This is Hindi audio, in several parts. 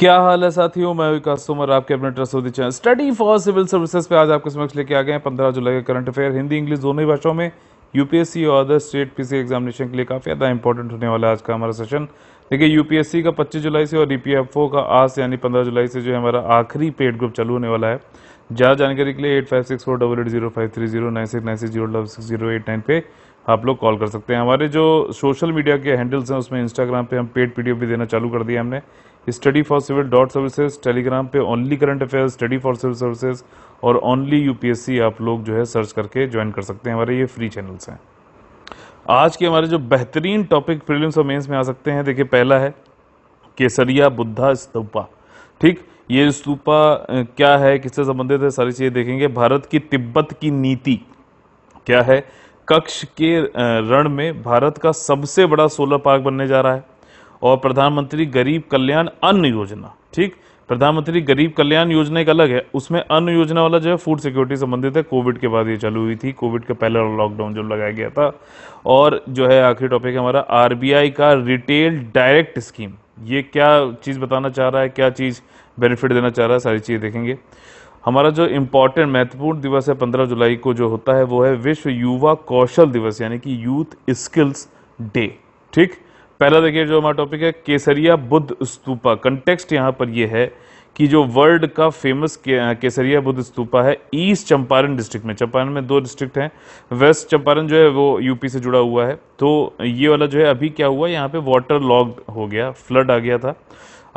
क्या हाल है साथियों मैं विकास तोमर आपके अपने ट्रस्टोदी channel study for civil services पे आज आपके समक्ष लेके आ गए हैं पंद्रह जुलाई का करंट अफेयर हिंदी इंग्लिश दोनों ही भाषाओं में यूपीएससी और अदर स्टेट पीसी एग्जामिनेशन के लिए काफ़ी ज़्यादा इंपॉर्टेंट होने वाला है आज का हमारा सेशन देखिए यूपीएससी का 25 जुलाई से और डीपीएफओ e का आज से यानी 15 जुलाई से जो है हमारा आखिरी पेड ग्रुप चालू होने वाला है ज़्यादा जानकारी के लिए eight five six four double eight zero five three zero nine six nine six zero double six zero eight nine पे आप लोग कॉल कर सकते हैं हमारे जो सोशल मीडिया के हैंडल्स हैं उसमें इंस्टाग्राम पे हम पेड पीडीएफ भी देना चालू कर दिया हमने study for civil dot services Telegram पे only current affairs study for civil services और ओनली यूपीएससी आप लोग जो है सर्च करके ज्वाइन कर सकते हैं हमारे ये फ्री चैनल्स हैं आज के हमारे जो बेहतरीन टॉपिक प्रीलिम्स और मेंस में आ सकते हैं देखिए पहला है केसरिया बुद्धा स्तूपा ठीक ये स्तूपा क्या है किससे संबंधित है सारी चीज़ें देखेंगे भारत की तिब्बत की नीति क्या है कक्ष के रण में भारत का सबसे बड़ा सोलर पार्क बनने जा रहा है और प्रधानमंत्री गरीब कल्याण अन्न योजना ठीक प्रधानमंत्री गरीब कल्याण योजना एक अलग है उसमें अन्य योजना वाला जो है फूड सिक्योरिटी संबंधित है कोविड के बाद ये चालू हुई थी कोविड के पहले लॉकडाउन जो लगाया गया था और जो है आखिरी टॉपिक है हमारा आर का रिटेल डायरेक्ट स्कीम ये क्या चीज़ बताना चाह रहा है क्या चीज़ बेनिफिट देना चाह रहा है सारी चीज़ें देखेंगे हमारा जो इम्पोर्टेंट महत्वपूर्ण दिवस है पंद्रह जुलाई को जो होता है वो है विश्व युवा कौशल दिवस यानी कि यूथ स्किल्स डे ठीक पहला देखिए जो हमारा टॉपिक है केसरिया बुद्ध स्तूपा कंटेक्स्ट यहाँ पर यह है कि जो वर्ल्ड का फेमस के, केसरिया बुद्ध स्तूपा है ईस्ट चंपारण डिस्ट्रिक्ट में चंपारण में दो डिस्ट्रिक्ट हैं वेस्ट चंपारण जो है वो यूपी से जुड़ा हुआ है तो ये वाला जो है अभी क्या हुआ यहाँ पे वाटर लॉग हो गया फ्लड आ गया था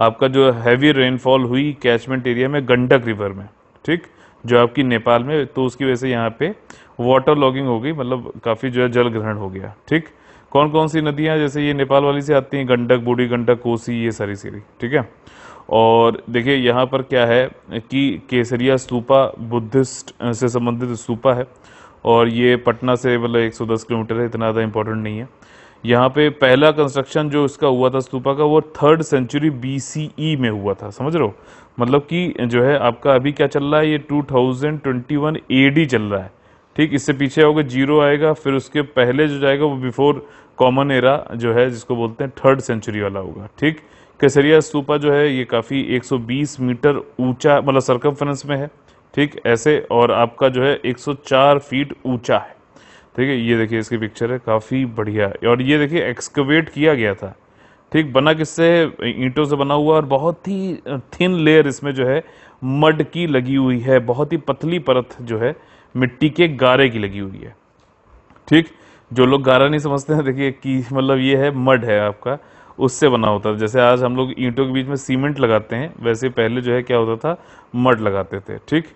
आपका जो हैवी रेनफॉल हुई कैचमेंट एरिया में गंडक रिवर में ठीक जो आपकी नेपाल में तो उसकी वजह से यहाँ पे वाटर लॉगिंग हो गई मतलब काफ़ी जो है जल ग्रहण हो गया ठीक कौन कौन सी नदियाँ जैसे ये नेपाल वाली से आती हैं गंडक बूढ़ी गंडक कोसी ये सारी सीरी ठीक है और देखिए यहाँ पर क्या है कि केसरिया स्तूपा बुद्धिस्ट से संबंधित स्तूपा है और ये पटना से मतलब 110 किलोमीटर है इतना ज़्यादा इंपॉर्टेंट नहीं है यहाँ पे पहला कंस्ट्रक्शन जो इसका हुआ था स्तूपा का वो थर्ड सेंचुरी बी में हुआ था समझ रहे हो मतलब कि जो है आपका अभी क्या चल रहा है ये 2021 थाउजेंड चल रहा है ठीक इससे पीछे होगा जीरो आएगा फिर उसके पहले जो जाएगा वो बिफोर कॉमन एरा जो है जिसको बोलते हैं थर्ड सेंचुरी वाला होगा ठीक केसरिया स्तूपा जो है ये काफ़ी 120 मीटर ऊंचा मतलब सरकम में है ठीक ऐसे और आपका जो है 104 फीट ऊंचा है ठीक है ये देखिए इसकी पिक्चर है काफ़ी बढ़िया और ये देखिए एक्सकवेट किया गया था ठीक बना किससे ईंटों से बना हुआ और बहुत ही थिन लेयर इसमें जो है मड की लगी हुई है बहुत ही पतली परत जो है मिट्टी के गारे की लगी हुई है ठीक जो लोग गारा नहीं समझते हैं देखिए कि मतलब ये है मड है आपका उससे बना होता था जैसे आज हम लोग ईंटों के बीच में सीमेंट लगाते हैं वैसे पहले जो है क्या होता था मड लगाते थे ठीक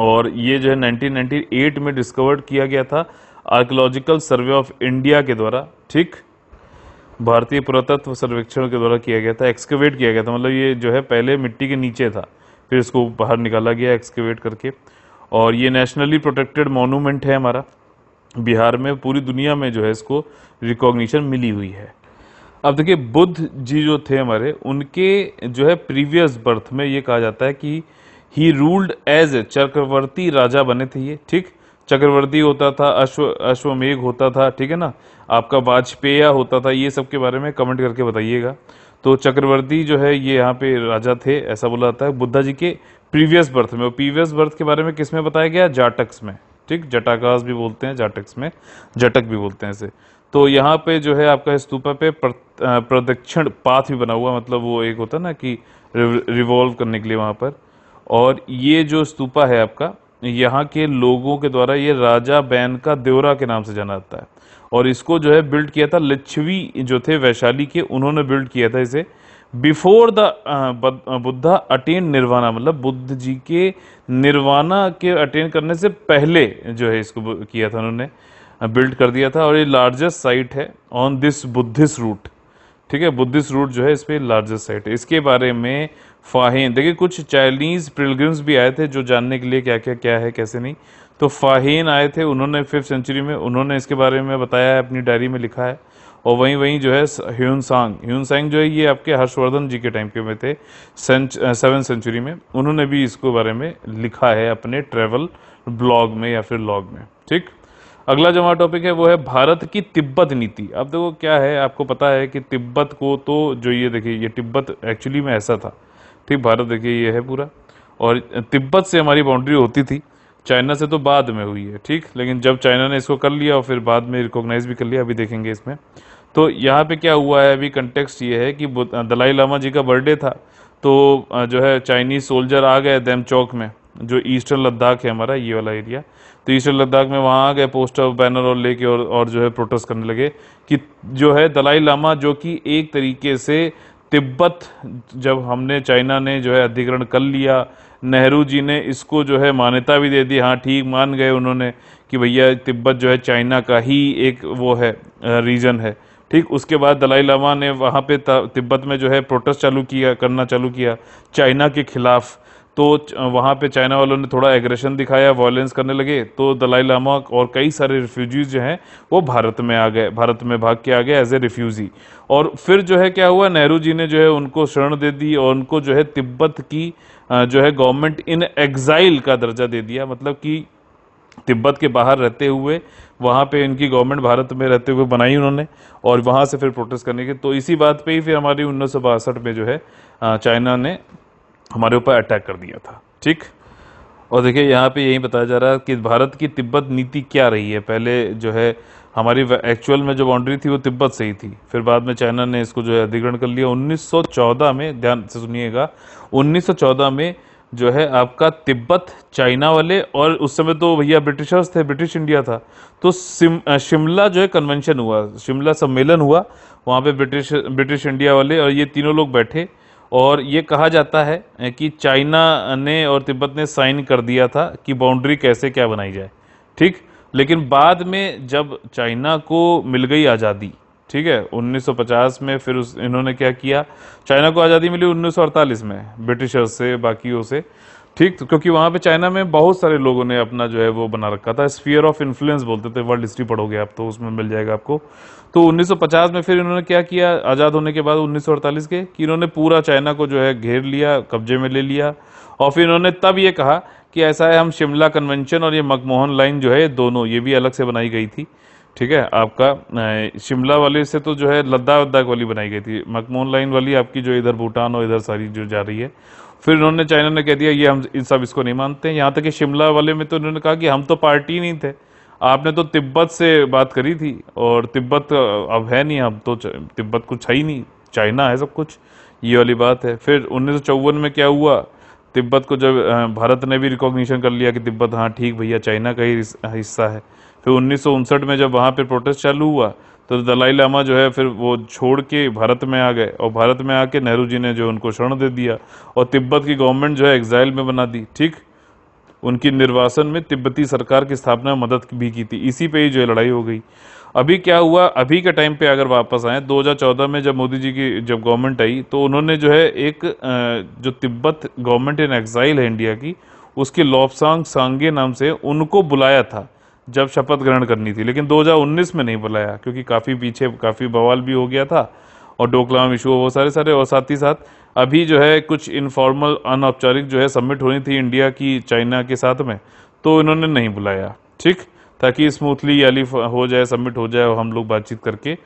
और ये जो है 1998 में डिस्कवर्ड किया गया था आर्कोलॉजिकल सर्वे ऑफ इंडिया के द्वारा ठीक भारतीय पुरातत्व सर्वेक्षण के द्वारा किया गया था एक्सकेवेट किया गया था मतलब ये जो है पहले मिट्टी के नीचे था फिर इसको बाहर निकाला गया एक्सकेवेट करके और ये नेशनली प्रोटेक्टेड मोनूमेंट है हमारा बिहार में पूरी दुनिया में जो है इसको रिकॉग्निशन मिली हुई है अब देखिए बुद्ध जी जो थे हमारे उनके जो है प्रीवियस बर्थ में ये कहा जाता है कि ही रूल्ड एज ए चक्रवर्ती राजा बने थे ये ठीक चक्रवर्ती होता था अश्व अश्वमेघ होता था ठीक है ना आपका वाजपेया होता था ये सब के बारे में कमेंट करके बताइएगा तो चक्रवर्ती जो है ये यहाँ पे राजा थे ऐसा बोला जाता है बुद्धा जी के प्रीवियस बर्थ में प्रीवियस बर्थ के बारे में किस में बताया गया जाटक्स में ठीक जटाकास भी बोलते हैं जाटक्स में जटक भी बोलते हैं इसे तो यहाँ पे जो है आपका स्तूपा पे प्रदक्षिण पाथ भी बना हुआ मतलब वो एक होता ना कि रिवॉल्व करने के लिए वहाँ पर और ये जो स्तूपा है आपका यहाँ के लोगों के द्वारा ये राजा बैन का देवरा के नाम से जाना जाता है और इसको जो है बिल्ड किया था लच्छवी जो थे वैशाली के उन्होंने बिल्ड किया था इसे before the Buddha attain nirvana मतलब बुद्ध जी के निर्वाणा के अटेन करने से पहले जो है इसको किया था उन्होंने बिल्ड कर दिया था और ये लार्जेस्ट साइट है ऑन दिस बुद्धिस्ट रूट ठीक है बुद्धिस्ट रूट जो है इस पर लार्जेस्ट साइट है इसके बारे में फाहेन देखिए कुछ चाइनीज प्रिलग्रम्स भी आए थे जो जानने के लिए क्या क्या क्या है कैसे नहीं तो फाहेन आए थे उन्होंने फिफ्थ सेंचुरी में उन्होंने इसके बारे में बताया है अपनी डायरी में लिखा है और वहीं वहीं जो है ह्यून सांग ह्यून सांग जो है ये आपके हर्षवर्धन जी के टाइम के में थे सेवन सेंचुरी में उन्होंने भी इसको बारे में लिखा है अपने ट्रेवल ब्लॉग में या फिर लॉग में ठीक अगला जो हमारा टॉपिक है वो है भारत की तिब्बत नीति अब देखो क्या है आपको पता है कि तिब्बत को तो जो ये देखिए ये तिब्बत एक्चुअली में ऐसा था ठीक भारत देखिए ये है पूरा और तिब्बत से हमारी बाउंड्री होती थी चाइना से तो बाद में हुई है ठीक लेकिन जब चाइना ने इसको कर लिया और फिर बाद में रिकॉग्नाइज भी कर लिया अभी देखेंगे इसमें तो यहाँ पे क्या हुआ है अभी कंटेक्स्ट ये है कि दलाई लामा जी का बर्थडे था तो जो है चाइनीज़ सोल्जर आ गए दैम चौक में जो ईस्टर्न लद्दाख है हमारा ये वाला एरिया तो ईस्टर्न लद्दाख में वहाँ आ गए पोस्टर बैनर और लेके और और जो है प्रोटेस्ट करने लगे कि जो है दलाई लामा जो कि एक तरीके से तिब्बत जब हमने चाइना ने जो है अधिग्रहण कर लिया नेहरू जी ने इसको जो है मान्यता भी दे दी हाँ ठीक मान गए उन्होंने कि भैया तिब्बत जो है चाइना का ही एक वो है रीजन है ठीक उसके बाद दलाई लामा ने वहाँ पे तिब्बत में जो है प्रोटेस्ट चालू किया करना चालू किया चाइना के ख़िलाफ़ तो वहाँ पे चाइना वालों ने थोड़ा एग्रेशन दिखाया वायलेंस करने लगे तो दलाई लामा और कई सारे रिफ्यूजीज जो हैं वो भारत में आ गए भारत में भाग के आ गए एज ए रिफ्यूज़ी और फिर जो है क्या हुआ नेहरू जी ने जो है उनको शरण दे दी और उनको जो है तिब्बत की जो है गवर्नमेंट इन एग्ज़ाइल का दर्जा दे दिया मतलब कि तिब्बत के बाहर रहते हुए वहाँ पे इनकी गवर्नमेंट भारत में रहते हुए बनाई उन्होंने और वहाँ से फिर प्रोटेस्ट करने के तो इसी बात पे ही फिर हमारी उन्नीस में जो है चाइना ने हमारे ऊपर अटैक कर दिया था ठीक और देखिए यहाँ पे यही बताया जा रहा है कि भारत की तिब्बत नीति क्या रही है पहले जो है हमारी एक्चुअल में जो बाउंड्री थी वो तिब्बत से ही थी फिर बाद में चाइना ने इसको जो है अधिग्रहण कर लिया 1914 में ध्यान से सुनिएगा 1914 में जो है आपका तिब्बत चाइना वाले और उस समय तो भैया ब्रिटिशर्स थे ब्रिटिश इंडिया था तो शिमला जो है कन्वेंशन हुआ शिमला सम्मेलन हुआ वहाँ पे ब्रिटिश ब्रिटिश इंडिया वाले और ये तीनों लोग बैठे और ये कहा जाता है कि चाइना ने और तिब्बत ने साइन कर दिया था कि बाउंड्री कैसे क्या बनाई जाए ठीक लेकिन बाद में जब चाइना को मिल गई आज़ादी ठीक है 1950 में फिर उस इन्होंने क्या किया चाइना को आज़ादी मिली 1948 में ब्रिटिशर्स से बाकियों से ठीक तो क्योंकि वहाँ पे चाइना में बहुत सारे लोगों ने अपना जो है वो बना रखा था स्फीयर ऑफ इन्फ्लुएंस बोलते थे वर्ल्ड हिस्ट्री पढ़ोगे आप तो उसमें मिल जाएगा आपको तो 1950 में फिर इन्होंने क्या किया आज़ाद होने के बाद उन्नीस के कि इन्होंने पूरा चाइना को जो है घेर लिया कब्जे में ले लिया और फिर इन्होंने तब ये कहा कि ऐसा है हम शिमला कन्वेंशन और ये मकमोहन लाइन जो है दोनों ये भी अलग से बनाई गई थी ठीक है आपका शिमला वाले से तो जो है लद्दाख लद्दाख वाली बनाई गई थी मकमून लाइन वाली आपकी जो इधर भूटान और इधर सारी जो जा रही है फिर इन्होंने चाइना ने कह दिया ये हम इन सब इसको नहीं मानते हैं यहाँ तक कि शिमला वाले में तो इन्होंने कहा कि हम तो पार्टी नहीं थे आपने तो तिब्बत से बात करी थी और तिब्बत अब है नहीं अब तो तिब्बत कुछ है ही नहीं चाइना है सब कुछ ये वाली बात है फिर उन्नीस में क्या हुआ तिब्बत को जब भारत ने भी रिकॉग्निशन कर लिया कि तिब्बत हाँ ठीक भैया चाइना का ही हिस्सा है फिर उन्नीस में जब वहाँ पर प्रोटेस्ट चालू हुआ तो दलाई लामा जो है फिर वो छोड़ के भारत में आ गए और भारत में आके नेहरू जी ने जो उनको शरण दे दिया और तिब्बत की गवर्नमेंट जो है एग्जाइल में बना दी ठीक उनकी निर्वासन में तिब्बती सरकार की स्थापना में मदद भी की थी इसी पे ही जो है लड़ाई हो गई अभी क्या हुआ अभी के टाइम पे अगर वापस आए दो में जब मोदी जी की जब गवर्नमेंट आई तो उन्होंने जो है एक जो तिब्बत गवर्नमेंट इन एग्जाइल है इंडिया की उसके लॉबसांग सांगे नाम से उनको बुलाया था जब शपथ ग्रहण करनी थी लेकिन 2019 में नहीं बुलाया क्योंकि काफ़ी पीछे काफ़ी बवाल भी हो गया था और डोकलाम इशू वो सारे सारे और साथ ही साथ अभी जो है कुछ इनफॉर्मल अनौपचारिक जो है सबमिट होनी थी इंडिया की चाइना के साथ में तो इन्होंने नहीं बुलाया ठीक ताकि स्मूथली याली हो जाए सबमिट हो जाए और हम लोग बातचीत करके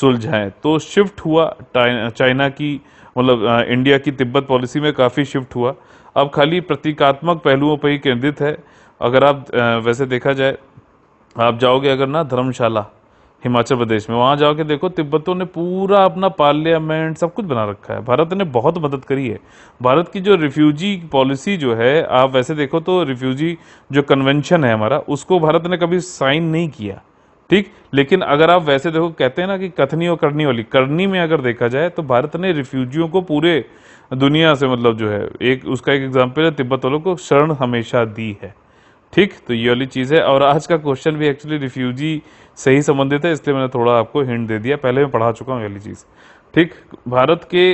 सुलझाएं तो शिफ्ट हुआ चाइना की मतलब इंडिया की तिब्बत पॉलिसी में काफ़ी शिफ्ट हुआ अब खाली प्रतीकात्मक पहलुओं पर ही केंद्रित है अगर आप वैसे देखा जाए आप जाओगे अगर ना धर्मशाला हिमाचल प्रदेश में वहाँ जाओगे देखो तिब्बतों ने पूरा अपना पार्लियामेंट सब कुछ बना रखा है भारत ने बहुत मदद करी है भारत की जो रिफ्यूजी पॉलिसी जो है आप वैसे देखो तो रिफ्यूजी जो कन्वेंशन है हमारा उसको भारत ने कभी साइन नहीं किया ठीक लेकिन अगर आप वैसे देखो कहते हैं ना कि कथनी और करनी वाली करनी में अगर देखा जाए तो भारत ने रिफ्यूजियों को पूरे दुनिया से मतलब जो है एक उसका एक एग्जाम्पल है तिब्बत वालों को शरण हमेशा दी है ठीक तो ये वाली चीज़ है और आज का क्वेश्चन भी एक्चुअली रिफ्यूजी से ही संबंधित है इसलिए मैंने थोड़ा आपको हिंट दे दिया पहले मैं पढ़ा चुका हूँ ये वाली चीज़ ठीक भारत के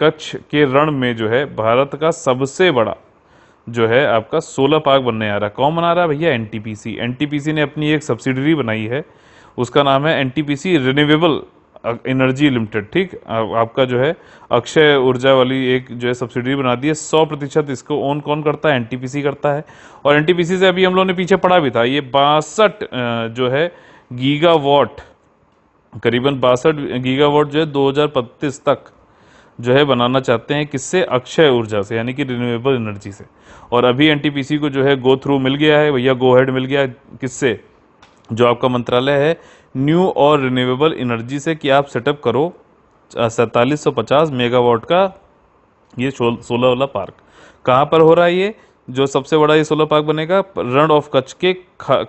कच्छ के रण में जो है भारत का सबसे बड़ा जो है आपका सोलर पार्क बनने आ रहा है कौन बना रहा है भैया एनटीपीसी एनटीपीसी ने अपनी एक सब्सिडरी बनाई है उसका नाम है एनटीपीसी रिन्यूएबल एनर्जी लिमिटेड ठीक आपका जो है अक्षय ऊर्जा वाली एक जो है सब्सिडी बना दी है सौ प्रतिशत इसको ओन कौन करता है एनटीपीसी करता है और एनटीपीसी से अभी हम लोगों ने पीछे पढ़ा भी था ये बासठ जो है गीगा वॉट करीबन बासठ गीगा जो है दो तक जो है बनाना चाहते हैं किससे अक्षय ऊर्जा से यानी कि रिन्यूएबल एनर्जी से और अभी एनटीपीसी को जो है गो थ्रू मिल गया है भैया गो हेड मिल गया किससे जो आपका मंत्रालय है न्यू और रिन्यूएबल एनर्जी से कि आप सेटअप करो सैंतालीस मेगावाट का ये सोलर वाला पार्क कहाँ पर हो रहा है ये जो सबसे बड़ा ये सोलर पार्क बनेगा रण ऑफ कच्छ के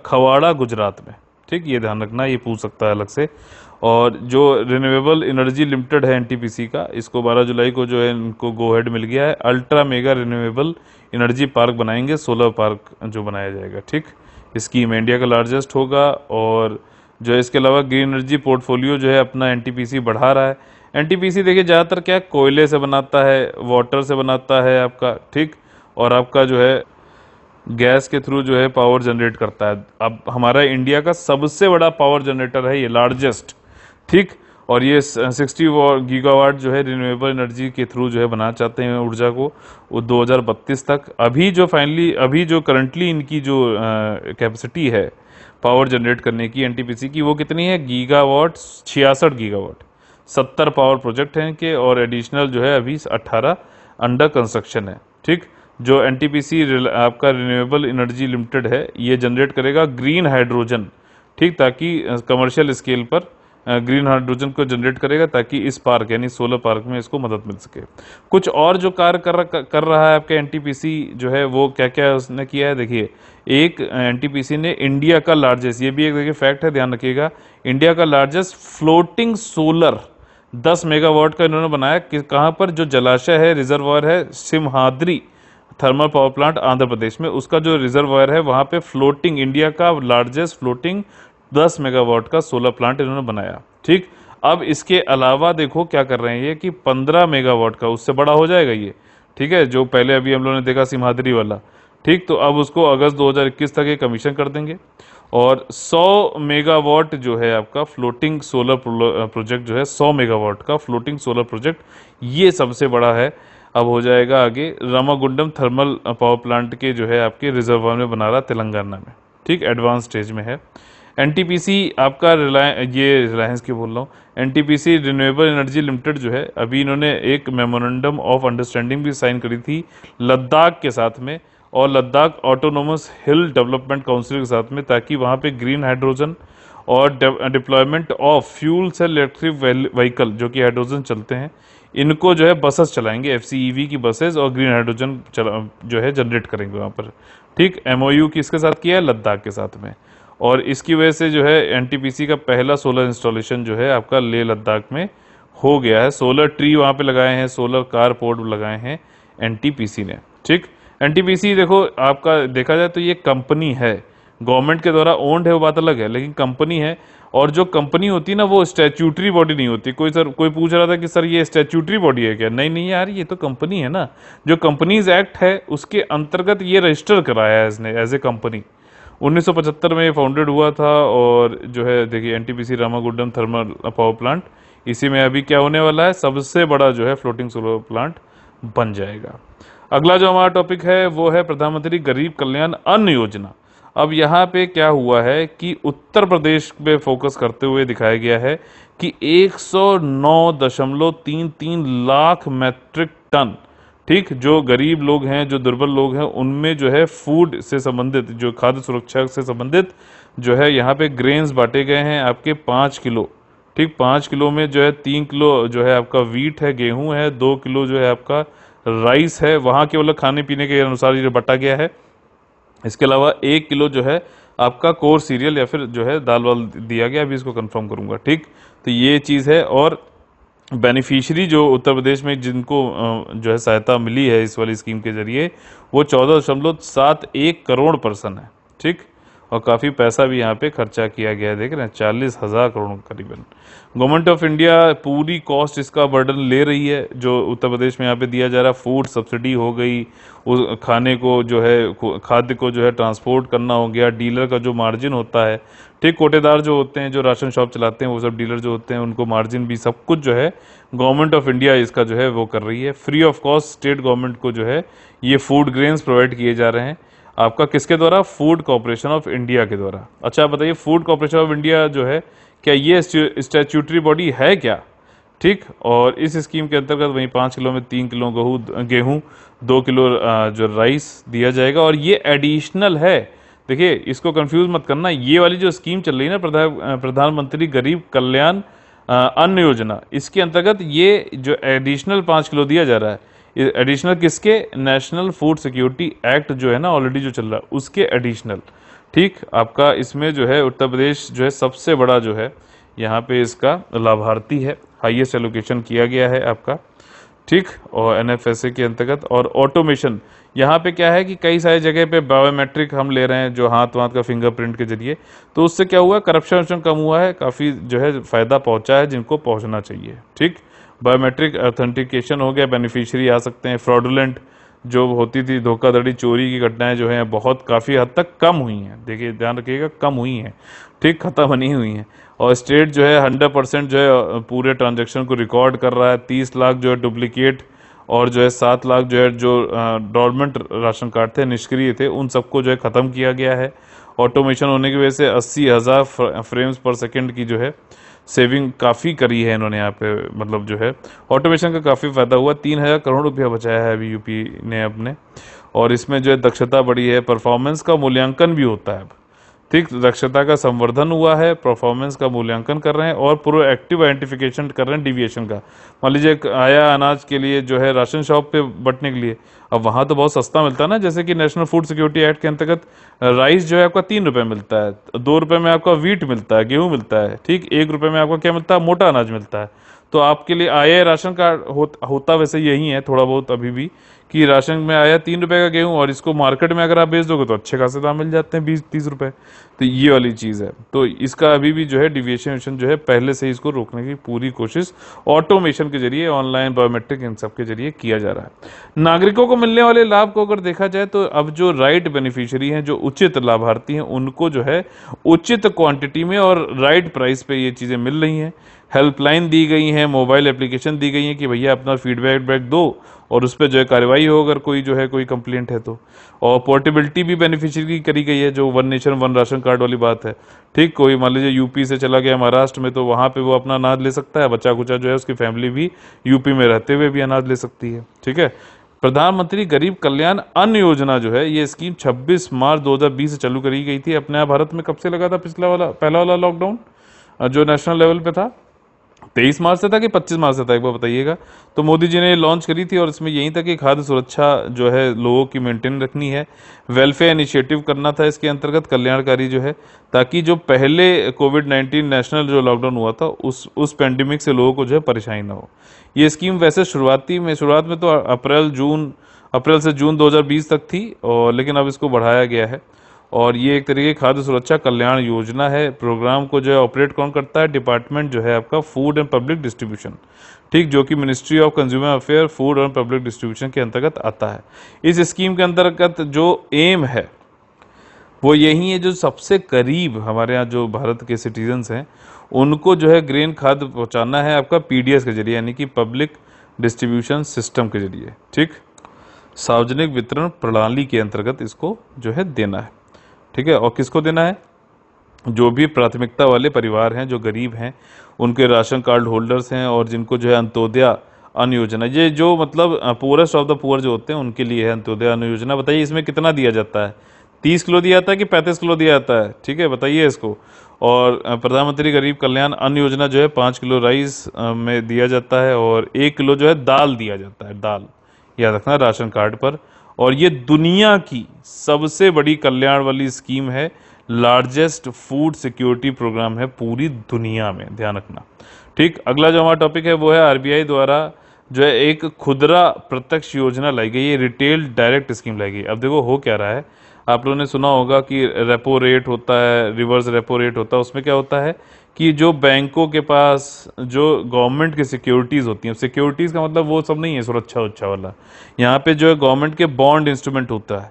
खवाड़ा गुजरात में ठीक ये ध्यान रखना ये पूछ सकता है अलग से और जो रिन्यूएबल एनर्जी लिमिटेड है एनटीपीसी का इसको 12 जुलाई को जो है इनको गो हेड मिल गया है ultra mega renewable energy park बनाएंगे सोलर पार्क जो बनाया जाएगा ठीक स्कीम इंडिया का लार्जेस्ट होगा और जो है इसके अलावा ग्रीन एनर्जी पोर्टफोलियो जो है अपना एनटीपीसी बढ़ा रहा है एनटीपीसी देखिए ज़्यादातर क्या कोयले से बनाता है वाटर से बनाता है आपका ठीक और आपका जो है गैस के थ्रू जो है पावर जनरेट करता है अब हमारा इंडिया का सबसे बड़ा पावर जनरेटर है ये लार्जेस्ट ठीक और ये 60 गीगावाट जो है रिन्यूएबल एनर्जी के थ्रू जो है बनाना चाहते हैं ऊर्जा को वो 2032 तक अभी जो फाइनली अभी जो करंटली इनकी जो कैपेसिटी है पावर जनरेट करने की एनटीपीसी की वो कितनी है गीगावाट छियासठ गीगावाट सत्तर पावर प्रोजेक्ट हैं के और एडिशनल जो है अभी अट्ठारह अंडर कंस्ट्रक्शन है ठीक जो एन आपका रिन्यूएबल एनर्जी लिमिटेड है ये जनरेट करेगा ग्रीन हाइड्रोजन ठीक ताकि कमर्शियल स्केल पर ग्रीन हाइड्रोजन को जनरेट करेगा ताकि इस पार्क यानी सोलर पार्क में इसको मदद मिल सके कुछ और जो कार्य कर कर रहा है आपके एनटीपीसी जो है वो क्या क्या उसने किया है देखिए एक एनटीपीसी ने इंडिया का लार्जेस्ट ये भी एक देखिए फैक्ट है ध्यान रखिएगा इंडिया का लार्जेस्ट फ्लोटिंग सोलर 10 मेगावाट का इन्होंने बनाया कि कहाँ पर जो जलाशय है रिजर्वायर है Simhadri thermal power plant Andhra Pradesh में उसका जो रिजर्वायर है वहाँ पे फ्लोटिंग इंडिया का लार्जेस्ट फ्लोटिंग 10 मेगावाट का सोलर प्लांट इन्होंने बनाया ठीक अब इसके अलावा देखो क्या कर रहे हैं ये कि 15 मेगावाट का उससे बड़ा हो जाएगा ये ठीक है जो पहले अभी हम लोगों ने देखा सिम्हाद्री वाला ठीक तो अब उसको अगस्त 2021 तक ये कमीशन कर देंगे और 100 मेगावाट जो है आपका फ्लोटिंग सोलर प्रोजेक्ट जो है 100 मेगावाट का फ्लोटिंग सोलर प्रोजेक्ट ये सबसे बड़ा है अब हो जाएगा आगे रामागुंडम थर्मल पावर प्लांट के जो है आपके रिजर्व में बना रहा तेलंगाना में ठीक एडवांस स्टेज में है एन आपका रिलाय ये रिलायंस के बोल रहा हूँ N T P C renewable energy limited जो है अभी इन्होंने एक मेमोरेंडम ऑफ अंडरस्टैंडिंग भी साइन करी थी लद्दाख के साथ में और Ladakh autonomous hill development council के साथ में ताकि वहाँ पे ग्रीन हाइड्रोजन और deployment of fuel cell electric vehicle जो कि हाइड्रोजन चलते हैं इनको जो है बसेस चलाएंगे एफ e की बसेस और ग्रीन हाइड्रोजन जो है जनरेट करेंगे वहाँ पर ठीक एम की इसके साथ किया है लद्दाख के साथ में और इसकी वजह से जो है एन का पहला सोलर इंस्टॉलेशन जो है आपका लेह लद्दाख में हो गया है सोलर ट्री वहाँ पे लगाए हैं सोलर कार पोर्ट लगाए हैं एन ने ठीक एन देखो आपका देखा जाए तो ये कंपनी है गवर्नमेंट के द्वारा ओन्ड है वो बात अलग है लेकिन कंपनी है और जो कंपनी होती है ना वो स्टैच्यूटरी बॉडी नहीं होती कोई सर कोई पूछ रहा था कि सर ये स्टैच्यूटरी बॉडी है क्या नहीं नहीं यार ये तो कंपनी है ना जो कंपनीज एक्ट है उसके अंतर्गत ये रजिस्टर कराया है इसने एज ए कंपनी 1975 में ये फाउंडेड हुआ था और जो है देखिए NTPC Ramagundam thermal power plant इसी में अभी क्या होने वाला है सबसे बड़ा जो है फ्लोटिंग सोलर प्लांट बन जाएगा अगला जो हमारा टॉपिक है वो है प्रधानमंत्री गरीब कल्याण अन्न योजना अब यहाँ पे क्या हुआ है कि उत्तर प्रदेश पे फोकस करते हुए दिखाया गया है कि 109.33 लाख मैट्रिक टन ठीक जो गरीब लोग हैं जो दुर्बल लोग हैं उनमें जो है फूड से संबंधित जो खाद्य सुरक्षा से संबंधित जो है यहाँ पे ग्रेन्स बांटे गए हैं आपके पाँच किलो ठीक पाँच किलो में जो है तीन किलो जो है आपका वीट है गेहूँ है दो किलो जो है आपका राइस है वहाँ केवल खाने पीने के अनुसार ये बांटा गया है इसके अलावा एक किलो जो है आपका कोर सीरियल या फिर जो है दाल वाल दिया गया अभी इसको कंफर्म करूँगा ठीक तो ये चीज़ है और बेनिफिशरी जो उत्तर प्रदेश में जिनको जो है सहायता मिली है इस वाली स्कीम के जरिए वो चौदह दशमलव सात एक करोड़ पर्सन है ठीक और काफ़ी पैसा भी यहाँ पे खर्चा किया गया है देख रहे हैं चालीस हज़ार करोड़ करीबन गवर्नमेंट ऑफ इंडिया पूरी कॉस्ट इसका बर्डन ले रही है जो उत्तर प्रदेश में यहाँ पे दिया जा रहा है फूड सब्सिडी हो गई उस खाने को जो है खाद्य को जो है ट्रांसपोर्ट करना हो गया डीलर का जो मार्जिन होता है ठीक कोटेदार जो होते हैं जो राशन शॉप चलाते हैं वो सब डीलर जो होते हैं उनको मार्जिन भी सब कुछ जो है गवर्नमेंट ऑफ इंडिया इसका जो है वो कर रही है free of cost state government को जो है ये फूड ग्रेन्स प्रोवाइड किए जा रहे हैं आपका किसके द्वारा फूड कॉरपोरेशन ऑफ इंडिया के द्वारा अच्छा बताइए फूड कॉरपोरेशन ऑफ इंडिया जो है क्या ये स्टैच्यूटरी बॉडी है क्या ठीक और इस स्कीम के अंतर्गत वहीं पाँच किलो में तीन किलो गेहूँ गेहूँ दो किलो जो राइस दिया जाएगा और ये एडिशनल है देखिए इसको कंफ्यूज मत करना ये वाली जो स्कीम चल रही है ना प्रधान प्रधानमंत्री गरीब कल्याण अन्न योजना इसके अंतर्गत ये जो एडिशनल पाँच किलो दिया जा रहा है एडिशनल किसके नेशनल फूड सिक्योरिटी एक्ट जो है ना ऑलरेडी जो चल रहा है उसके एडिशनल ठीक आपका इसमें जो है उत्तर प्रदेश जो है सबसे बड़ा जो है यहाँ पे इसका लाभार्थी है हाईएस्ट एलोकेशन किया गया है आपका ठीक और एन के अंतर्गत और ऑटोमेशन यहाँ पे क्या है कि कई सारी जगह पे बायोमेट्रिक हम ले रहे हैं जो हाथ वाथ का फिंगरप्रिंट के जरिए तो उससे क्या हुआ करप्शन कम हुआ है काफ़ी जो है फ़ायदा पहुँचा है जिनको पहुँचना चाहिए ठीक बायोमेट्रिक ऑथेंटिकेशन हो गया बेनिफिशियरी आ सकते हैं फ्रॉडुलेंट जो होती थी धोखाधड़ी चोरी की घटनाएं जो हैं बहुत काफ़ी हद तक कम हुई हैं देखिए ध्यान रखिएगा कम हुई हैं ठीक खत्म बनी हुई हैं और स्टेट जो है हंड्रेड परसेंट जो है पूरे ट्रांजैक्शन को रिकॉर्ड कर रहा है तीस लाख जो है डुप्लीकेट और जो है सात लाख जो है जो डॉर्मेंट राशन कार्ड थे निष्क्रिय थे उन सबको जो है ख़त्म किया गया है ऑटोमेशन होने की वजह से अस्सी हज़ार फ्रेम्स पर सेकेंड की जो है सेविंग काफ़ी करी है इन्होंने यहाँ पे मतलब जो है ऑटोमेशन का काफ़ी फ़ायदा हुआ तीन हज़ार करोड़ रुपया बचाया है अभी यूपी ने अपने और इसमें जो है दक्षता बढ़ी है परफॉर्मेंस का मूल्यांकन भी होता है ठीक दक्षता का संवर्धन हुआ है परफॉर्मेंस का मूल्यांकन कर रहे हैं और पूरा एक्टिव आइडेंटिफिकेशन कर रहे हैं डिविएशन का मान लीजिए आया अनाज के लिए जो है राशन शॉप पे बटने के लिए अब वहाँ तो बहुत सस्ता मिलता है ना जैसे कि नेशनल फूड सिक्योरिटी एक्ट के अंतर्गत राइस जो है आपका तीन रुपये मिलता है तो दो रुपये में आपका वीट मिलता है गेहूँ मिलता है ठीक एक रुपये में आपका क्या मिलता है मोटा अनाज मिलता है तो आपके लिए आया राशन कार्ड हो, होता वैसे यही है थोड़ा बहुत अभी भी कि राशन में आया तीन रुपये का गेहूँ और इसको मार्केट में अगर आप बेच दोगे तो अच्छे खासे दाम मिल जाते हैं बीस तीस रुपये तो ये वाली चीज़ है तो इसका अभी भी जो है डिविएशन जो है पहले से इसको रोकने की पूरी कोशिश ऑटोमेशन के जरिए ऑनलाइन बायोमेट्रिक इन सब के जरिए किया जा रहा है नागरिकों को मिलने वाले लाभ को अगर देखा जाए तो अब जो राइट बेनिफिशियरी हैं जो उचित लाभार्थी हैं उनको जो है उचित क्वांटिटी में और राइट प्राइस पे ये चीज़ें मिल रही हैं हेल्पलाइन दी गई हैं मोबाइल एप्लीकेशन दी गई हैं कि भैया अपना फीडबैक बैक दो और उस पर जो है कार्रवाई हो अगर कोई जो है कोई कंप्लेंट है तो और पोर्टेबिलिटी भी बेनिफिशियरी की करी गई है जो one nation one ration card वाली बात है ठीक कोई मान लीजिए यूपी से चला गया महाराष्ट्र में तो वहाँ पे वो अपना अनाज ले सकता है बच्चा कुचा जो है उसकी फैमिली भी यूपी में रहते हुए भी अनाज ले सकती है ठीक है प्रधानमंत्री गरीब कल्याण अन्न योजना जो है ये स्कीम 26 मार्च 2020 से चालू करी गई थी अपने भारत में कब से लगा था पिछला वाला पहला वाला लॉकडाउन जो नेशनल लेवल पे था तेईस मार्च से था कि पच्चीस मार्च से था एक बार बताइएगा तो मोदी जी ने लॉन्च करी थी और इसमें यही था कि खाद्य सुरक्षा जो है लोगों की मेंटेन रखनी है वेलफेयर इनिशिएटिव करना था इसके अंतर्गत कल्याणकारी जो है ताकि जो पहले कोविड नाइन्टीन नेशनल जो लॉकडाउन हुआ था उस उस पेंडेमिक से लोगों को जो है परेशानी ना हो ये स्कीम वैसे शुरुआती में शुरुआत में तो अप्रैल जून अप्रैल से जून दो तक थी और लेकिन अब इसको बढ़ाया गया है और ये एक तरीके की खाद्य सुरक्षा कल्याण योजना है प्रोग्राम को जो है ऑपरेट कौन करता है डिपार्टमेंट जो है आपका फूड एंड पब्लिक डिस्ट्रीब्यूशन ठीक जो कि ministry of consumer affair food and public distribution के अंतर्गत आता है इस स्कीम के अंतर्गत जो एम है वो यही है जो सबसे करीब हमारे यहाँ जो भारत के सिटीजन्स हैं उनको जो है ग्रेन खाद पहुँचाना है आपका पी के जरिए यानी कि पब्लिक डिस्ट्रीब्यूशन सिस्टम के जरिए ठीक सार्वजनिक वितरण प्रणाली के अंतर्गत इसको जो है देना है ठीक है और किसको देना है जो भी प्राथमिकता वाले परिवार हैं जो गरीब हैं उनके राशन कार्ड होल्डर्स हैं और जिनको जो है अंत्योदया अन्न योजना ये जो मतलब पुअरेस्ट ऑफ द पुअर जो होते हैं उनके लिए है अंत्योदय अन्न योजना बताइए इसमें कितना दिया जाता है तीस किलो दिया जाता है कि पैंतीस किलो दिया जाता है ठीक है बताइए इसको और प्रधानमंत्री गरीब कल्याण अन्न योजना जो है पाँच किलो राइस में दिया जाता है और एक किलो जो है दाल दिया जाता है दाल याद रखना राशन कार्ड पर और ये दुनिया की सबसे बड़ी कल्याण वाली स्कीम है लार्जेस्ट फूड सिक्योरिटी प्रोग्राम है पूरी दुनिया में ध्यान रखना ठीक अगला जो हमारा टॉपिक है वो है आरबीआई द्वारा जो है एक खुदरा प्रत्यक्ष योजना लाई गई है रिटेल डायरेक्ट स्कीम लाई गई अब देखो हो क्या रहा है आप लोगों ने सुना होगा कि रेपो रेट होता है रिवर्स रेपो रेट होता है उसमें क्या होता है कि जो बैंकों के पास जो गवर्नमेंट की सिक्योरिटीज़ होती हैं सिक्योरिटीज़ का मतलब वो सब नहीं है सुरक्षा उच्छा वाला यहाँ पे जो है गवर्नमेंट के बॉन्ड इंस्ट्रूमेंट होता है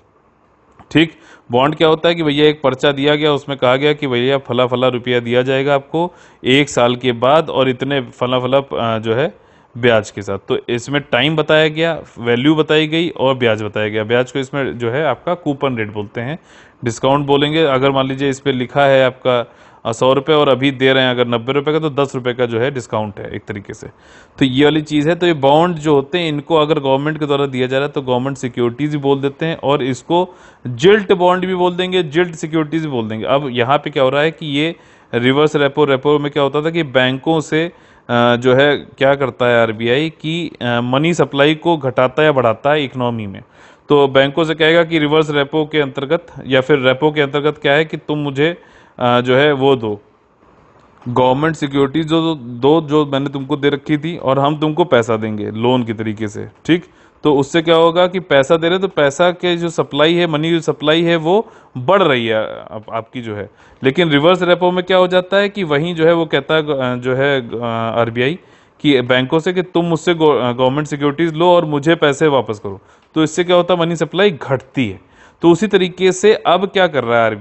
ठीक बॉन्ड क्या होता है कि भैया एक पर्चा दिया गया उसमें कहा गया कि भैया फला फला रुपया दिया जाएगा आपको एक साल के बाद और इतने फला फला जो है ब्याज के साथ तो इसमें टाइम बताया गया वैल्यू बताई गई और ब्याज बताया गया ब्याज को इसमें जो है आपका कूपन रेट बोलते हैं डिस्काउंट बोलेंगे अगर मान लीजिए इस पर लिखा है आपका सौ रुपये और अभी दे रहे हैं अगर नब्बे रुपये का तो दस रुपये का जो है डिस्काउंट है एक तरीके से तो ये वाली चीज़ है तो ये बॉन्ड जो होते हैं इनको अगर गवर्नमेंट के द्वारा दिया जा रहा है तो गवर्नमेंट सिक्योरिटीज़ भी बोल देते हैं और इसको जिल्ट बॉन्ड भी बोल देंगे जिल्ट सिक्योरिटीज़ भी बोल देंगे अब यहाँ पर क्या हो रहा है कि ये रिवर्स रेपो रेपो में क्या होता था कि बैंकों से जो है क्या करता है आरबीआई कि मनी सप्लाई को घटाता या बढ़ाता है इकोनॉमी में तो बैंकों से कहेगा कि रिवर्स रेपो के अंतर्गत या फिर रेपो के अंतर्गत क्या है कि तुम मुझे जो है वो दो गवर्नमेंट सिक्योरिटीज जो दो जो मैंने तुमको दे रखी थी और हम तुमको पैसा देंगे लोन के तरीके से ठीक तो उससे क्या होगा कि पैसा दे रहे तो पैसा के जो सप्लाई है मनी जो सप्लाई है वो बढ़ रही है आप, आपकी जो है लेकिन रिवर्स रेपो में क्या हो जाता है कि वहीं जो है वो कहता है जो है आर कि बैंकों से कि तुम मुझसे गवर्नमेंट सिक्योरिटीज़ लो और मुझे पैसे वापस करो तो इससे क्या होता है मनी सप्लाई घटती है तो उसी तरीके से अब क्या कर रहा है आर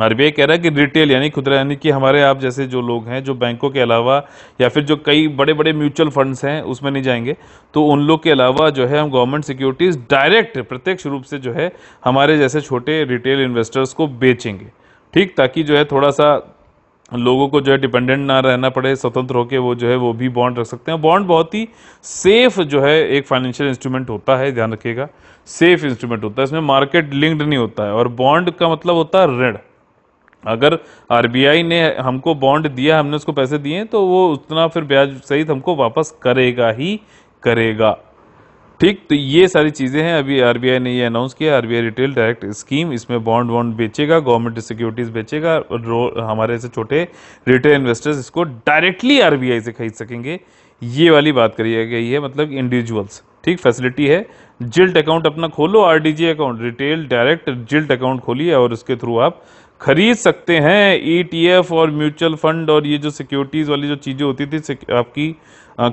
आरबीआई कह रहा है कि रिटेल यानी खुदरा यानी कि हमारे आप जैसे जो लोग हैं जो बैंकों के अलावा या फिर जो कई बड़े बड़े म्यूचुअल फंड्स हैं उसमें नहीं जाएंगे तो उन लोग के अलावा जो है हम गवर्नमेंट सिक्योरिटीज़ डायरेक्ट प्रत्यक्ष रूप से जो है हमारे जैसे छोटे रिटेल इन्वेस्टर्स को बेचेंगे ठीक ताकि जो है थोड़ा सा लोगों को जो है डिपेंडेंट ना रहना पड़े स्वतंत्र होकर वो जो है वो भी बॉन्ड रख सकते हैं बॉन्ड बहुत ही सेफ जो है एक फाइनेंशियल इंस्ट्रूमेंट होता है ध्यान रखिएगा सेफ इंस्ट्रूमेंट होता है इसमें मार्केट लिंक्ड नहीं होता है और बॉन्ड का मतलब होता है ऋण अगर आर ने हमको बॉन्ड दिया हमने उसको पैसे दिए तो वो उतना फिर ब्याज सहित हमको वापस करेगा ही करेगा ठीक तो ये सारी चीज़ें हैं अभी आरबीआई ने ये अनाउंस किया आरबीआई रिटेल डायरेक्ट स्कीम इसमें बॉन्ड वॉन्ड बेचेगा गवर्नमेंट सिक्योरिटीज बेचेगा और हमारे से छोटे रिटेल इन्वेस्टर्स इसको डायरेक्टली आरबीआई से खरीद सकेंगे ये वाली बात करी गई है मतलब इंडिविजुअल्स ठीक फैसिलिटी है जिल्ट अकाउंट अपना खोलो RDG account retail direct gilt account खोलिए और उसके थ्रू आप खरीद सकते हैं ईटीएफ e और म्यूचुअल फंड और ये जो सिक्योरिटीज़ वाली जो चीज़ें होती थी आपकी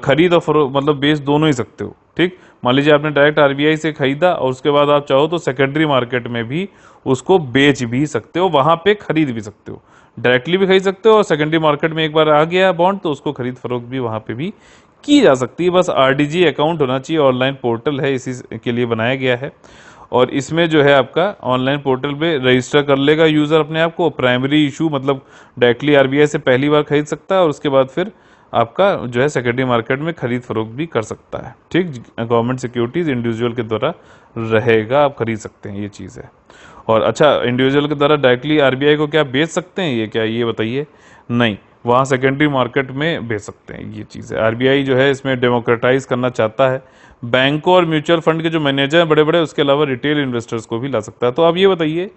खरीद और मतलब बेच दोनों ही सकते हो ठीक मान लीजिए आपने डायरेक्ट आरबीआई से खरीदा और उसके बाद आप चाहो तो सेकेंडरी मार्केट में भी उसको बेच भी सकते हो वहां पे खरीद भी सकते हो डायरेक्टली भी खरीद सकते हो और सेकेंडरी मार्केट में एक बार आ गया बॉन्ड तो उसको खरीद फरोख भी वहां पे भी की जा सकती है बस आर अकाउंट होना चाहिए ऑनलाइन पोर्टल है इसी के लिए बनाया गया है और इसमें जो है आपका ऑनलाइन पोर्टल पे रजिस्टर कर लेगा यूज़र अपने आप को प्राइमरी इशू मतलब डायरेक्टली आर से पहली बार खरीद सकता है और उसके बाद फिर आपका जो है सेकेंडरी मार्केट में खरीद फरोख़ भी कर सकता है ठीक गवर्नमेंट सिक्योरिटीज़ इंडिविजुअल के द्वारा रहेगा आप खरीद सकते हैं ये चीज़ है और अच्छा इंडिविजुअल के द्वारा डायरेक्टली आर को क्या बेच सकते हैं ये क्या ये बताइए नहीं वहाँ सेकेंडरी मार्केट में भेज सकते हैं ये चीज़ है आरबीआई जो है इसमें डेमोक्रेटाइज करना चाहता है बैंकों और म्यूचुअल फंड के जो मैनेजर हैं बड़े बड़े उसके अलावा रिटेल इन्वेस्टर्स को भी ला सकता है तो आप ये बताइए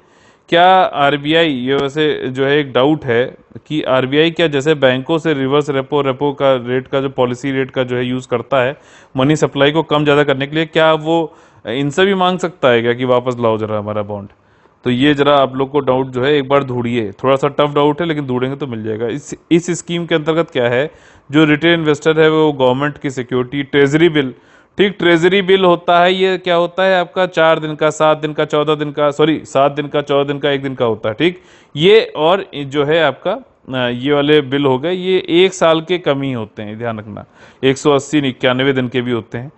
क्या आई ये वैसे जो है एक डाउट है कि आई क्या जैसे बैंकों से रिवर्स रेपो रेपो का रेट का जो पॉलिसी रेट का जो है यूज़ करता है मनी सप्लाई को कम ज़्यादा करने के लिए क्या वो इनसे भी मांग सकता है क्या कि वापस लाओ जरा हमारा बॉन्ड तो ये जरा आप लोग को डाउट जो है एक बार ढूंढिए थोड़ा सा टफ डाउट है लेकिन ढूंढेंगे तो मिल जाएगा इस इस स्कीम के अंतर्गत क्या है जो रिटेल इन्वेस्टर है वो गवर्नमेंट की सिक्योरिटी ट्रेजरी बिल ठीक ट्रेजरी बिल होता है ये क्या होता है आपका चार दिन का सात दिन का चौदह दिन का सॉरी सात दिन का चौदह दिन का एक दिन का होता है ठीक ये और जो है आपका ये वाले बिल हो गए ये एक साल के कम ही होते हैं ध्यान रखना एक सौ अस्सी इक्यानवे दिन के भी होते हैं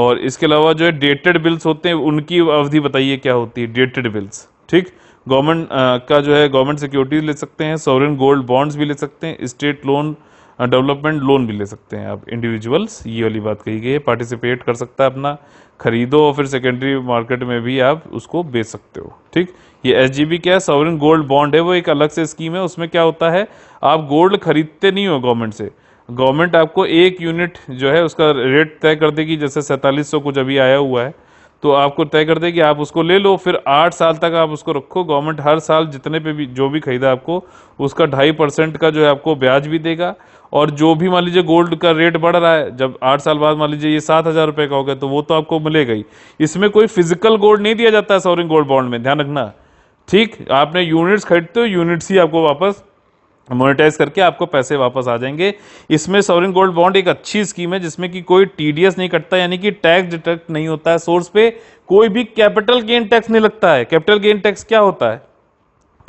और इसके अलावा जो है डेटेड बिल्स होते हैं उनकी अवधि बताइए क्या होती है डेटेड बिल्स ठीक गवर्नमेंट uh, का जो है गवर्नमेंट सिक्योरिटीज ले सकते हैं सॉवरन गोल्ड बॉन्ड्स भी ले सकते हैं स्टेट लोन डेवलपमेंट लोन भी ले सकते हैं आप इंडिविजुअल्स ये वाली बात कही गई है पार्टिसिपेट कर सकता है अपना खरीदो और फिर सेकेंडरी मार्केट में भी आप उसको बेच सकते हो ठीक ये एस क्या है सॉवरन गोल्ड बॉन्ड है वो एक अलग से स्कीम है उसमें क्या होता है आप गोल्ड खरीदते नहीं हो गवर्नमेंट से गवर्नमेंट आपको एक यूनिट जो है उसका रेट तय कर देगी जैसे सैंतालीस कुछ अभी आया हुआ है तो आपको तय कर दे कि आप उसको ले लो फिर आठ साल तक आप उसको रखो गवर्नमेंट हर साल जितने पे भी जो भी खरीदा आपको उसका ढाई परसेंट का जो है आपको ब्याज भी देगा और जो भी मान लीजिए गोल्ड का रेट बढ़ रहा है जब आठ साल बाद मान लीजिए ये सात हज़ार रुपये का होगा तो वो तो आपको मिलेगा ही इसमें कोई फिजिकल गोल्ड नहीं दिया जाता है सॉरिंग गोल्ड बॉन्ड में ध्यान रखना ठीक आपने यूनिट्स खरीदते हो यूनिट्स ही आपको वापस मोनेटाइज करके आपको पैसे वापस आ जाएंगे इसमें सॉवरिन गोल्ड बॉन्ड एक अच्छी स्कीम है जिसमें कि कोई टीडीएस नहीं कटता यानी कि टैक्स डिटेक्ट नहीं होता है सोर्स पे कोई भी कैपिटल गेन टैक्स नहीं लगता है कैपिटल गेन टैक्स क्या होता है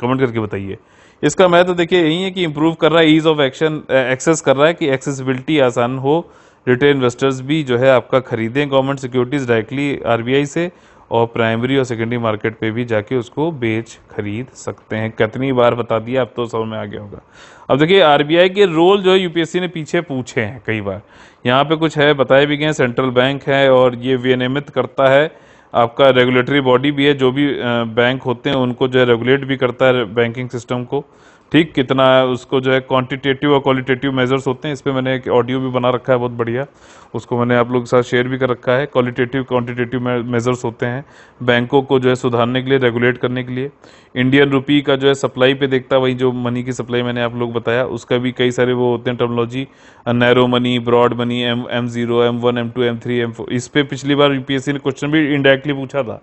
कमेंट करके बताइए इसका मैं तो देखिए यही है कि इंप्रूव कर रहा है ईज ऑफ एक्शन एक्सेस कर रहा है कि एक्सेसिबिलिटी आसान हो रिटेल इन्वेस्टर्स भी जो है आपका खरीदें गवर्नमेंट सिक्योरिटीज डायरेक्टली आरबीआई से और प्राइमरी और सेकेंडरी मार्केट पे भी जाके उसको बेच खरीद सकते हैं कितनी बार बता दिया अब तो समझ में आ गया होगा अब देखिए आरबीआई के रोल जो है यूपीएससी ने पीछे पूछे हैं कई बार यहाँ पे कुछ है बताए भी गए सेंट्रल बैंक है और ये विनियमित करता है आपका रेगुलेटरी बॉडी भी है जो भी बैंक होते हैं उनको जो है रेगुलेट भी करता है बैंकिंग सिस्टम को ठीक कितना है उसको जो है क्वांटिटेटिव और क्वालिटेटिव मेजर्स होते हैं इस पर मैंने एक ऑडियो भी बना रखा है बहुत बढ़िया उसको मैंने आप लोगों के साथ शेयर भी कर रखा है क्वालिटेटिव क्वांटिटेटिव मेजर्स होते हैं बैंकों को जो है सुधारने के लिए रेगुलेट करने के लिए इंडियन रुपी का जो है सप्लाई पे देखता वही जो मनी की सप्लाई मैंने आप लोग बताया उसका भी कई सारे वो होते हैं terminology narrow money broad money M M zero M one M two M three M four इस पर पिछली बार यूपीएससी ने क्वेश्चन भी इंडायरेक्टली पूछा था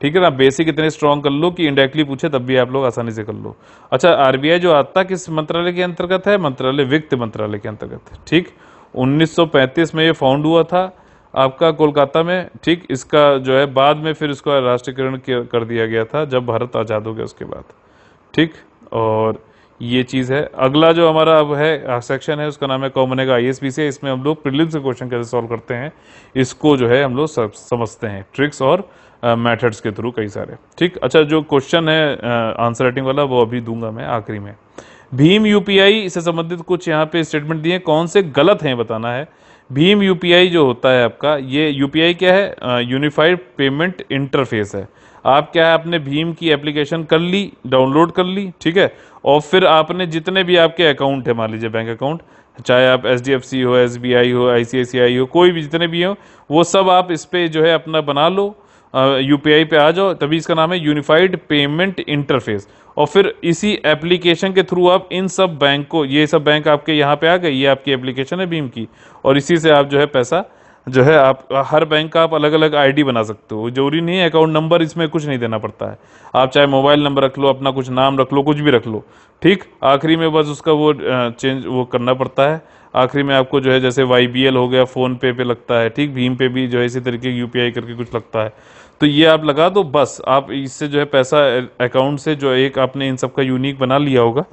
ठीक है ना बेसिक इतने स्ट्रांग कर लो कि इंडायरेक्टली पूछे तब भी आप लोग आसानी से कर लो अच्छा आरबीआई जो आता किस मंत्रालय के अंतर्गत है मंत्रालय वित्त मंत्रालय के अंतर्गत ठीक 1935 में ये फाउंड हुआ था आपका कोलकाता में ठीक इसका जो है बाद में फिर इसको राष्ट्रीयकरण कर दिया गया था जब भारत आज़ाद हो गया उसके बाद ठीक और ये चीज़ है अगला जो हमारा अब है सेक्शन है उसका नाम है कॉमन का आई से इसमें हम लोग प्रिलिम्स के क्वेश्चन कैसे सॉल्व करते हैं इसको जो है हम लोग समझते हैं ट्रिक्स और मेथड्स uh, के थ्रू कई सारे ठीक अच्छा जो क्वेश्चन है आंसर राइटिंग वाला वो अभी दूंगा मैं आखिरी में भीम यूपीआई से संबंधित कुछ यहाँ पे स्टेटमेंट दिए कौन से गलत हैं बताना है भीम यूपीआई जो होता है आपका ये यूपीआई क्या है यूनिफाइड पेमेंट इंटरफेस है आप क्या है आपने भीम की एप्लीकेशन कर ली डाउनलोड कर ली ठीक है और फिर आपने जितने भी आपके अकाउंट है मान लीजिए बैंक अकाउंट चाहे आप एच डी एफ सी हो एस बी आई हो आई सी आई सी आई हो कोई भी जितने भी हो वो सब आप इस पर जो है अपना बना लो यू पी आई पे आ जाओ तभी इसका नाम है यूनिफाइड पेमेंट इंटरफेस और फिर इसी एप्लीकेशन के थ्रू आप इन सब बैंक को ये सब बैंक आपके यहाँ पे आ गए ये आपकी एप्लीकेशन है भीम की और इसी से आप जो है पैसा जो है आप हर बैंक का आप अलग अलग आईडी बना सकते हो जरूरी नहीं है अकाउंट नंबर इसमें कुछ नहीं देना पड़ता है आप चाहे मोबाइल नंबर रख लो अपना कुछ नाम रख लो कुछ भी रख लो ठीक आखिरी में बस उसका वो चेंज वो करना पड़ता है आखिरी में आपको जो है जैसे वाई हो गया फ़ोन पे पे लगता है ठीक भीम पे भी जो है इसी तरीके यू करके कुछ लगता है तो ये आप लगा दो बस आप इससे जो है पैसा अकाउंट से जो एक आपने इन सब का यूनिक बना लिया होगा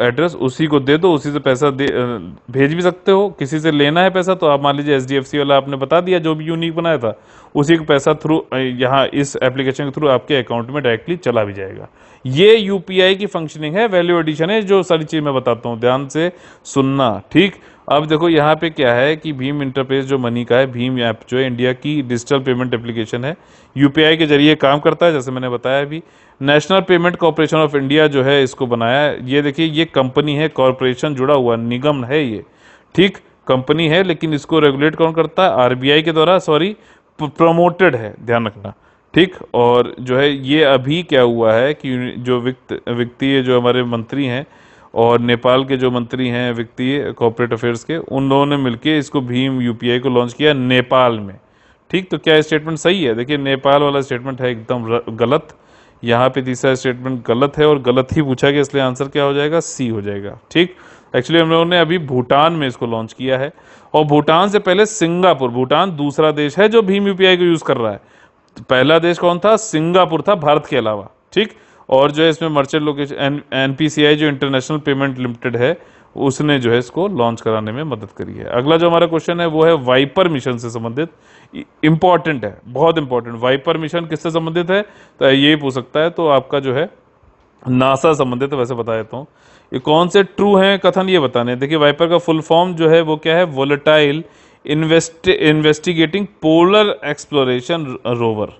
एड्रेस उसी को दे दो उसी से पैसा भेज भी सकते हो किसी से लेना है पैसा तो आप मान लीजिए एच वाला आपने बता दिया जो भी यूनिक बनाया था उसी को पैसा थ्रू यहाँ इस एप्लीकेशन के थ्रू आपके अकाउंट में डायरेक्टली चला भी जाएगा ये यूपीआई की फंक्शनिंग है वैल्यू एडिशन है जो सारी चीज़ मैं बताता हूँ ध्यान से सुनना ठीक अब देखो यहाँ पे क्या है कि भीम इंटरप्रेस जो मनी का है भीम ऐप जो है इंडिया की डिजिटल पेमेंट एप्लीकेशन है यूपीआई के जरिए काम करता है जैसे मैंने बताया अभी national payment corporation of India जो है इसको बनाया ये देखिए ये कंपनी है कॉरपोरेशन जुड़ा हुआ निगम है ये ठीक कंपनी है लेकिन इसको रेगुलेट कौन करता है आरबीआई के द्वारा सॉरी प्रमोटेड है ध्यान रखना ठीक और जो है ये अभी क्या हुआ है कि जो वित्त वित्तीय जो हमारे मंत्री हैं और नेपाल के जो मंत्री हैं वित्तीय कॉरपोरेट अफेयर्स के उन लोगों ने मिलकर इसको भीम यूपीआई को लॉन्च किया नेपाल में ठीक तो क्या स्टेटमेंट सही है देखिए नेपाल वाला स्टेटमेंट है एकदम गलत यहाँ पे तीसरा स्टेटमेंट गलत है और गलत ही पूछा गया इसलिए आंसर क्या हो जाएगा सी हो जाएगा ठीक एक्चुअली हम लोगों ने अभी भूटान में इसको लॉन्च किया है और भूटान से पहले सिंगापुर भूटान दूसरा देश है जो भीम यूपीआई को यूज़ कर रहा है तो पहला देश कौन था सिंगापुर था भारत के अलावा ठीक और जो है इसमें मर्चेंट लोकेशन एन जो इंटरनेशनल पेमेंट लिमिटेड है उसने जो है इसको लॉन्च कराने में मदद करी है अगला जो हमारा क्वेश्चन है वो है वाइपर मिशन से संबंधित इंपॉर्टेंट है बहुत इंपॉर्टेंट वाइपर मिशन किससे संबंधित है तो ये पूछ सकता है तो आपका जो है नासा संबंधित वैसे बता देता हूँ ये कौन से ट्रू हैं कथन ये बताने देखिए वाइपर का फुल फॉर्म जो है वो क्या है volatile investigating polar exploration rover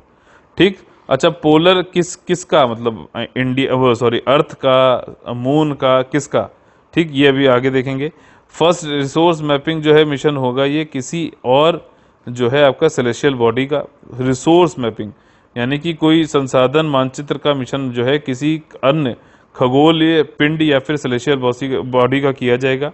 ठीक अच्छा पोलर किस किसका मतलब इंडिया वो सॉरी अर्थ का मून का किसका ठीक ये अभी आगे देखेंगे फर्स्ट रिसोर्स मैपिंग जो है मिशन होगा ये किसी और जो है आपका सेलेशियल बॉडी का रिसोर्स मैपिंग यानी कि कोई संसाधन मानचित्र का मिशन जो है किसी अन्य खगोल पिंड या फिर सेलेशियल बॉडी का किया जाएगा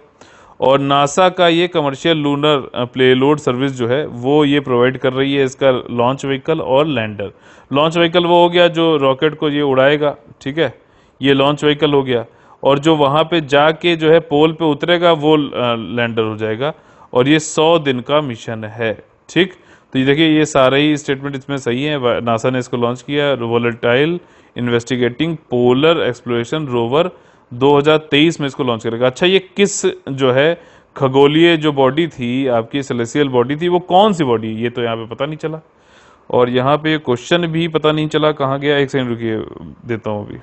और नासा का ये कमर्शियल लूनर प्लेलोड सर्विस जो है वो ये प्रोवाइड कर रही है इसका लॉन्च व्हीकल और लैंडर लॉन्च व्हीकल वो हो गया जो रॉकेट को ये उड़ाएगा ठीक है ये लॉन्च व्हीकल हो गया और जो वहाँ पे जाके जो है पोल पे उतरेगा वो लैंडर uh, हो जाएगा और ये सौ दिन का मिशन है ठीक तो ये देखिए ये सारे ही स्टेटमेंट इसमें सही है नासा ने इसको लॉन्च किया volatile investigating polar exploration rover 2023 में इसको लॉन्च करेगा अच्छा ये किस जो है खगोलीय जो बॉडी थी आपकी सेलेसियल बॉडी थी वो कौन सी बॉडी ये तो यहाँ पे पता नहीं चला और यहाँ पे क्वेश्चन भी पता नहीं चला कहाँ गया एक सेकेंड रुकिए देता हूँ अभी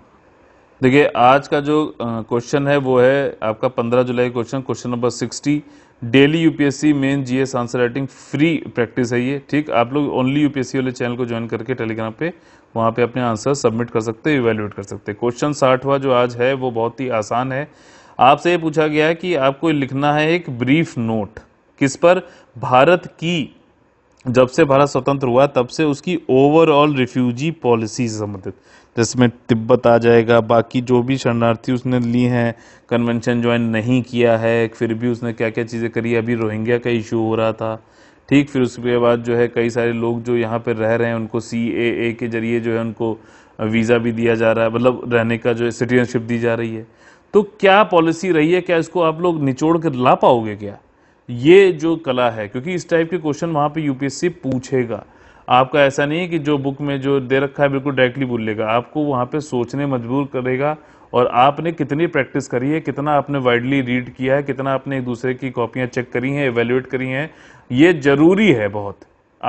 देखिए आज का जो क्वेश्चन है वो है आपका 15 जुलाई question question number 60 daily UPSC main GS answer writing free practice है ये ठीक आप लोग ओनली यूपीएससी वाले चैनल को ज्वाइन करके टेलीग्राम पे वहाँ पे अपने आंसर सबमिट कर सकते हैं इवेल्यूएट कर सकते हैं क्वेश्चन साठवा जो आज है वो बहुत ही आसान है आपसे ये पूछा गया है कि आपको लिखना है एक ब्रीफ नोट किस पर भारत की जब से भारत स्वतंत्र हुआ तब से उसकी ओवरऑल रिफ्यूजी पॉलिसी से संबंधित जिसमें तिब्बत आ जाएगा बाकी जो भी शरणार्थी उसने ली हैं कन्वेंशन ज्वाइन नहीं किया है फिर भी उसने क्या क्या चीज़ें करी अभी रोहिंग्या का इशू हो रहा था ठीक फिर उसके बाद जो है कई सारे लोग जो यहाँ पर रह रहे हैं उनको सी ए ए के जरिए जो है उनको वीज़ा भी दिया जा रहा है मतलब रहने का जो है सिटीजनशिप दी जा रही है तो क्या पॉलिसी रही है क्या इसको आप लोग निचोड़ कर ला पाओगे क्या ये जो कला है क्योंकि इस टाइप के क्वेश्चन वहाँ पर यूपीएससी पूछेगा आपका ऐसा नहीं है कि जो बुक में जो दे रखा है बिल्कुल डायरेक्टली बोल लेगा आपको वहाँ पे सोचने मजबूर करेगा और आपने कितनी प्रैक्टिस करी है कितना आपने वाइडली रीड किया है कितना आपने एक दूसरे की कॉपियाँ चेक करी हैं एवेल्यूएट करी हैं ये जरूरी है बहुत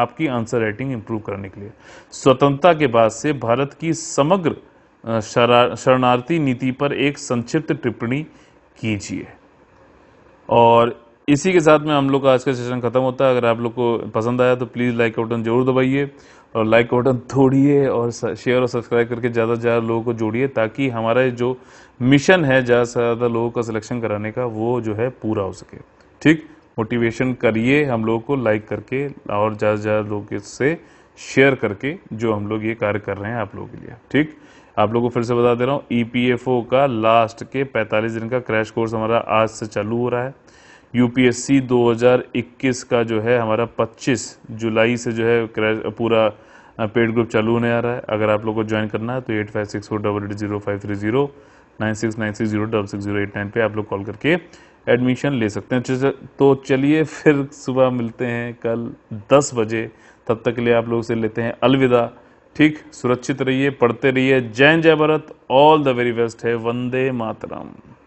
आपकी आंसर राइटिंग इंप्रूव करने के लिए स्वतंत्रता के बाद से भारत की समग्र शरणार्थी नीति पर एक संक्षिप्त टिप्पणी कीजिए और इसी के साथ में हम लोग का आज का सेशन खत्म होता है अगर आप लोग को पसंद आया तो प्लीज़ लाइक बटन जरूर दबाइए और लाइक बटन तोड़िए और शेयर और सब्सक्राइब करके ज़्यादा से ज़्यादा लोगों को जोड़िए ताकि हमारा जो मिशन है ज़्यादा से ज़्यादा लोगों का सिलेक्शन कराने का वो जो है पूरा हो सके ठीक मोटिवेशन करिए हम लोगों को लाइक करके और ज़्यादा से ज़्यादा लोग इससे शेयर करके जो हम लोग ये कार्य कर रहे हैं आप लोगों के लिए ठीक आप लोगों को फिर से बता दे रहा हूँ ई e का लास्ट के 45 दिन का क्रैश कोर्स हमारा आज से चालू हो रहा है यूपीएससी 2021 का जो है हमारा 25 जुलाई से जो है क्रैश पूरा पेड ग्रुप चालू होने आ रहा है अगर आप लोगों को ज्वाइन करना है तो eight five six four double eight zero five three zero nine six nine six zero double six zero eight nine पर आप लोग कॉल करके एडमिशन ले सकते हैं तो चलिए फिर सुबह मिलते हैं कल 10 बजे तब तक के लिए आप लोग से लेते हैं अलविदा ठीक सुरक्षित रहिए पढ़ते रहिए जय जय Bharat all the very best है वंदे मातरम